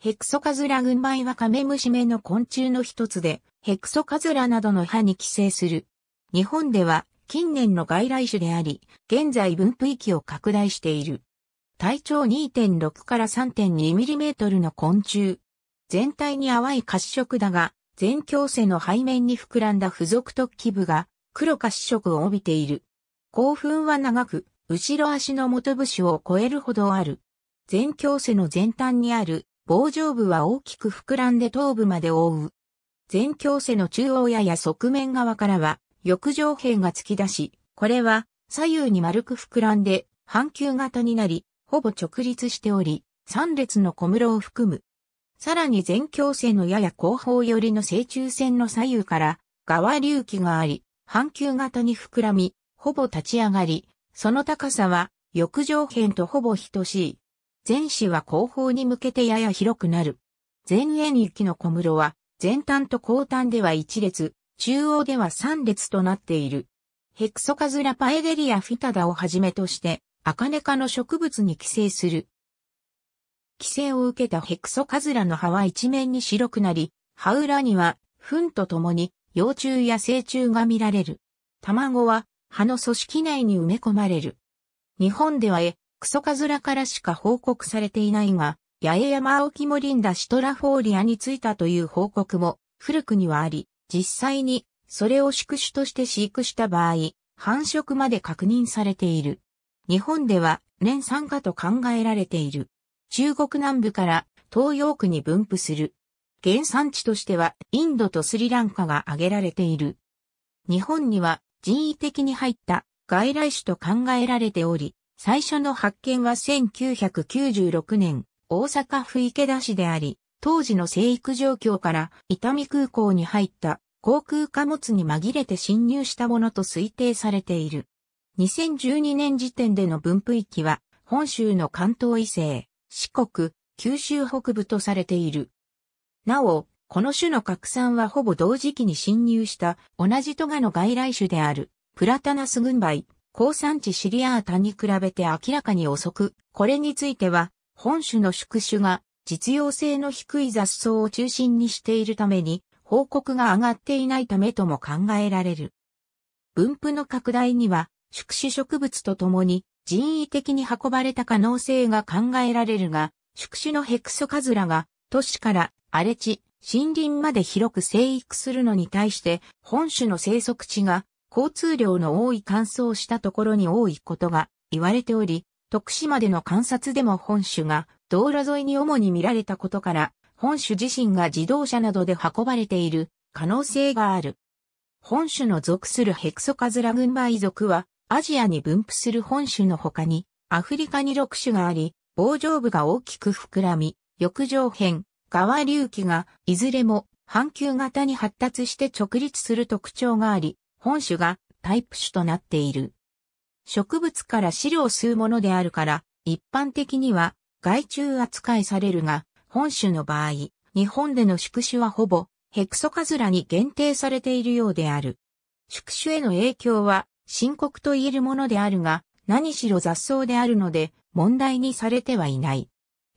ヘクソカズラ群梅はカメムシ目の昆虫の一つで、ヘクソカズラなどの歯に寄生する。日本では近年の外来種であり、現在分布域を拡大している。体長2.6から3 2トルの昆虫。全体に淡い褐色だが、全共生の背面に膨らんだ付属突起部が黒褐色を帯びている。興奮は長く、後ろ足の元節を超えるほどある。全共生の前端にある棒状部は大きく膨らんで頭部まで覆う。全胸背の中央やや側面側からは、翼状辺が突き出し、これは左右に丸く膨らんで、半球型になり、ほぼ直立しており、3列の小室を含む。さらに全胸線のやや後方寄りの正中線の左右から側隆起があり、半球型に膨らみ、ほぼ立ち上がり、その高さは翼上辺とほぼ等しい。前肢は後方に向けてやや広くなる。前縁域の小室は、前端と後端では1列、中央では3列となっている。ヘクソカズラパエデリアフィタダをはじめとして、アカネ科の植物に寄生する。寄生を受けたヘクソカズラの葉は一面に白くなり、葉裏には、糞とともに、幼虫や成虫が見られる。卵は、葉の組織内に埋め込まれる。日本では、エクソカズラからしか報告されていないが、八重山青木モリンダシトラフォーリアについたという報告も古くにはあり、実際にそれを宿主として飼育した場合、繁殖まで確認されている。日本では年産化と考えられている。中国南部から東洋区に分布する。原産地としてはインドとスリランカが挙げられている。日本には人為的に入った外来種と考えられており、最初の発見は1996年、大阪府池田市であり、当時の生育状況から伊丹空港に入った航空貨物に紛れて侵入したものと推定されている。2012年時点での分布域は本州の関東以西、四国、九州北部とされている。なお、この種の拡散はほぼ同時期に侵入した同じトガの外来種であるプラタナス軍梅、高産地シリアータに比べて明らかに遅く、これについては、本種の宿主が実用性の低い雑草を中心にしているために、報告が上がっていないためとも考えられる。分布の拡大には、宿主植物とともに人為的に運ばれた可能性が考えられるが、宿主のヘクソカズラが都市から荒れ地、森林まで広く生育するのに対して、本種の生息地が交通量の多い乾燥したところに多いことが言われており、徳島での観察でも本種が道路沿いに主に見られたことから、本種自身が自動車などで運ばれている可能性がある。本種の属するヘクソカズラ群馬遺族は、アジアに分布する本種の他に、アフリカに6種があり、棒状部が大きく膨らみ、翼状辺、川隆起が、いずれも半球型に発達して直立する特徴があり、本種がタイプ種となっている。植物から汁を吸うものであるから、一般的には害虫扱いされるが、本種の場合、日本での宿種はほぼヘクソカズラに限定されているようである。宿主への影響は深刻と言えるものであるが、何しろ雑草であるので問題にされてはいない。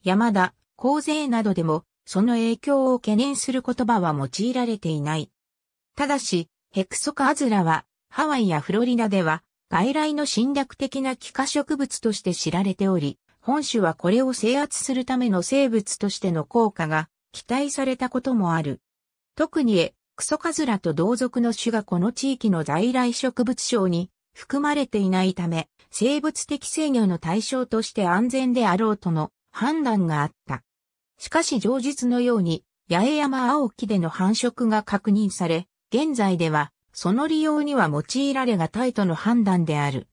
山田、洪税などでもその影響を懸念する言葉は用いられていない。ただし、ヘクソカアズラは、ハワイやフロリダでは、外来の侵略的な気化植物として知られており、本種はこれを制圧するための生物としての効果が期待されたこともある。特にエクソカズラと同族の種がこの地域の在来植物症に含まれていないため、生物的制御の対象として安全であろうとの判断があった。しかし上述のように、八重山青木での繁殖が確認され、現在では、その利用には用いられがたいとの判断である。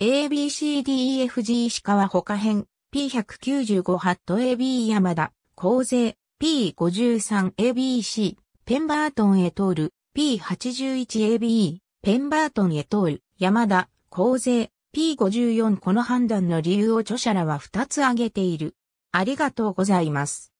ABCDEFG 石川他編 P195 ハット AB 山田、構勢、P53ABC、ペンバートンへ通る P81AB、ペンバートンへ通る山田、構勢、P54 この判断の理由を著者らは2つ挙げている。ありがとうございます。